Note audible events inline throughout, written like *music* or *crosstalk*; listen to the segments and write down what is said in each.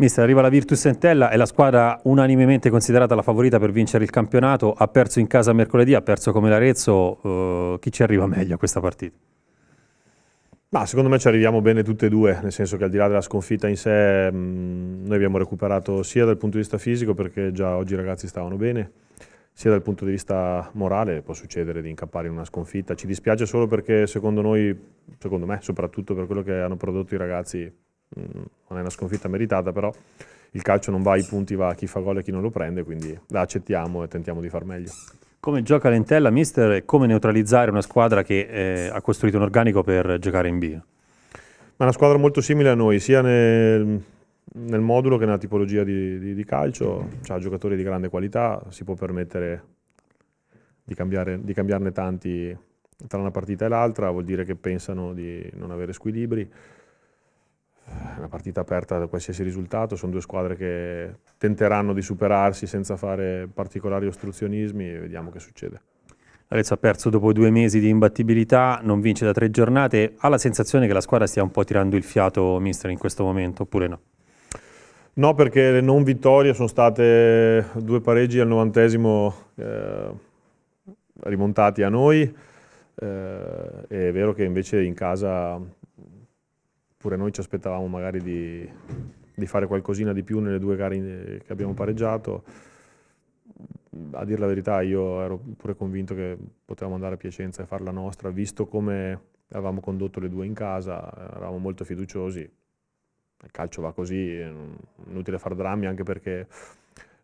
Mister, arriva la Virtus Entella, è la squadra unanimemente considerata la favorita per vincere il campionato, ha perso in casa mercoledì, ha perso come l'Arezzo, uh, chi ci arriva meglio a questa partita? Ma secondo me ci arriviamo bene tutte e due, nel senso che al di là della sconfitta in sé mh, mm, noi abbiamo recuperato sia dal punto di vista fisico perché già oggi i ragazzi stavano bene, sia dal punto di vista morale può succedere di incappare in una sconfitta, ci dispiace solo perché secondo noi, secondo me soprattutto per quello che hanno prodotto i ragazzi Mm, non è una sconfitta meritata, però il calcio non va ai punti, va a chi fa gol e chi non lo prende, quindi la accettiamo e tentiamo di far meglio. Come gioca Lentella, mister, e come neutralizzare una squadra che eh, ha costruito un organico per giocare in B? Ma una squadra molto simile a noi, sia nel, nel modulo che nella tipologia di, di, di calcio, ha giocatori di grande qualità, si può permettere di, cambiare, di cambiarne tanti tra una partita e l'altra, vuol dire che pensano di non avere squilibri una partita aperta da qualsiasi risultato, sono due squadre che tenteranno di superarsi senza fare particolari ostruzionismi e vediamo che succede. L'Arezzo ha perso dopo due mesi di imbattibilità, non vince da tre giornate, ha la sensazione che la squadra stia un po' tirando il fiato, mister, in questo momento, oppure no? No, perché le non vittorie sono state due pareggi al novantesimo eh, rimontati a noi, eh, è vero che invece in casa pure noi ci aspettavamo magari di, di fare qualcosina di più nelle due gare che abbiamo pareggiato. A dire la verità, io ero pure convinto che potevamo andare a Piacenza e fare la nostra, visto come avevamo condotto le due in casa, eravamo molto fiduciosi. Il calcio va così, inutile fare drammi anche perché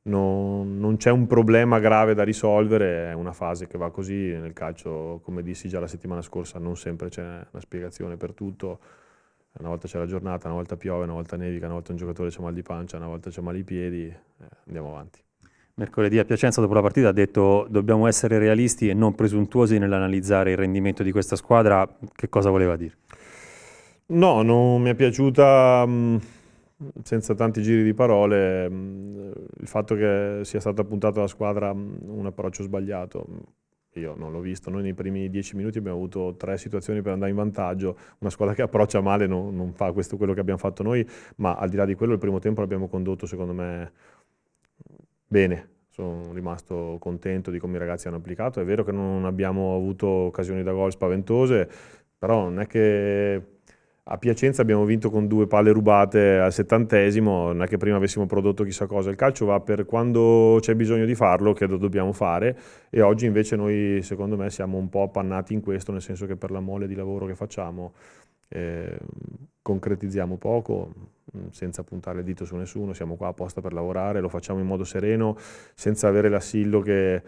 non, non c'è un problema grave da risolvere, è una fase che va così. Nel calcio, come dissi già la settimana scorsa, non sempre c'è una spiegazione per tutto una volta c'è la giornata, una volta piove, una volta nevica, una volta un giocatore c'è mal di pancia, una volta c'è mal di piedi, eh, andiamo avanti. Mercoledì a Piacenza dopo la partita ha detto dobbiamo essere realisti e non presuntuosi nell'analizzare il rendimento di questa squadra, che cosa voleva dire? No, non mi è piaciuta, mm, senza tanti giri di parole, mm, il fatto che sia stata puntata la squadra mm, un approccio sbagliato io non l'ho visto, noi nei primi dieci minuti abbiamo avuto tre situazioni per andare in vantaggio, una squadra che approccia male no, non fa questo quello che abbiamo fatto noi, ma al di là di quello il primo tempo l'abbiamo condotto secondo me bene, sono rimasto contento di come i ragazzi hanno applicato, è vero che non abbiamo avuto occasioni da gol spaventose, però non è che a Piacenza abbiamo vinto con due palle rubate al settantesimo, non è che prima avessimo prodotto chissà cosa, il calcio va per quando c'è bisogno di farlo, che lo dobbiamo fare e oggi invece noi secondo me siamo un po' appannati in questo, nel senso che per la mole di lavoro che facciamo eh, concretizziamo poco, mm, senza puntare il dito su nessuno, siamo qua apposta per lavorare, lo facciamo in modo sereno, senza avere l'assillo che...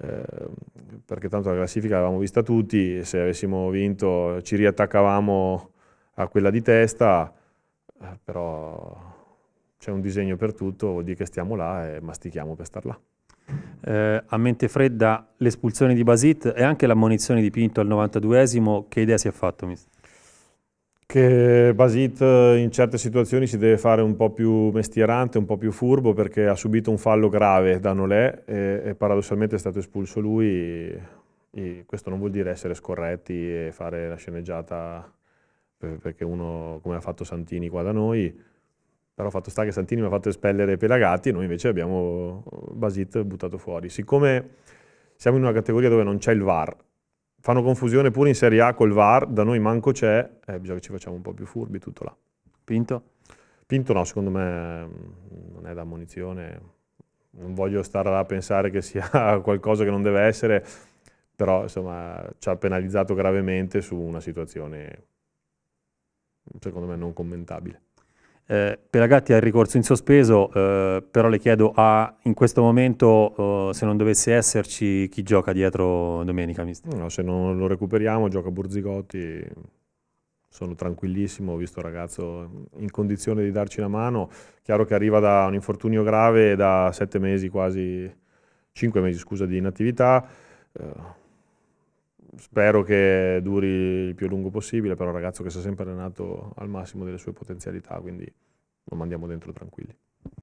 Eh, perché tanto la classifica l'avevamo vista tutti, se avessimo vinto ci riattaccavamo a quella di testa, eh, però c'è un disegno per tutto, vuol dire che stiamo là e mastichiamo per star là. Eh, a mente fredda l'espulsione di Basit e anche l'ammonizione di Pinto al 92esimo, che idea si è fatto? Che Basit eh, in certe situazioni si deve fare un po' più mestierante, un po' più furbo perché ha subito un fallo grave da Nolè e, e paradossalmente è stato espulso lui. E questo non vuol dire essere scorretti e fare la sceneggiata eh, perché uno come ha fatto Santini qua da noi, però fatto sta che Santini mi ha fatto espellere Pelagatti e noi invece abbiamo eh, Basit buttato fuori. Siccome siamo in una categoria dove non c'è il VAR, fanno confusione pure in Serie A col VAR, da noi manco c'è, eh, bisogna che ci facciamo un po' più furbi, tutto là. Pinto? Pinto no, secondo me mm, non è da ammonizione, non voglio stare a pensare che sia *laughs* qualcosa che non deve essere, però insomma ci ha penalizzato gravemente su una situazione secondo me non commentabile. Eh, Pelagatti ha il ricorso in sospeso, eh, però le chiedo ah, in questo momento eh, se non dovesse esserci chi gioca dietro domenica. Mister. No, se non lo recuperiamo gioca Burzigotti, sono tranquillissimo, ho visto il ragazzo in condizione di darci una mano, chiaro che arriva da un infortunio grave da sette mesi quasi, cinque mesi scusa di inattività. Eh, spero che duri il più lungo possibile, però è un ragazzo che si è sempre allenato al massimo delle sue potenzialità, quindi lo mandiamo dentro tranquilli.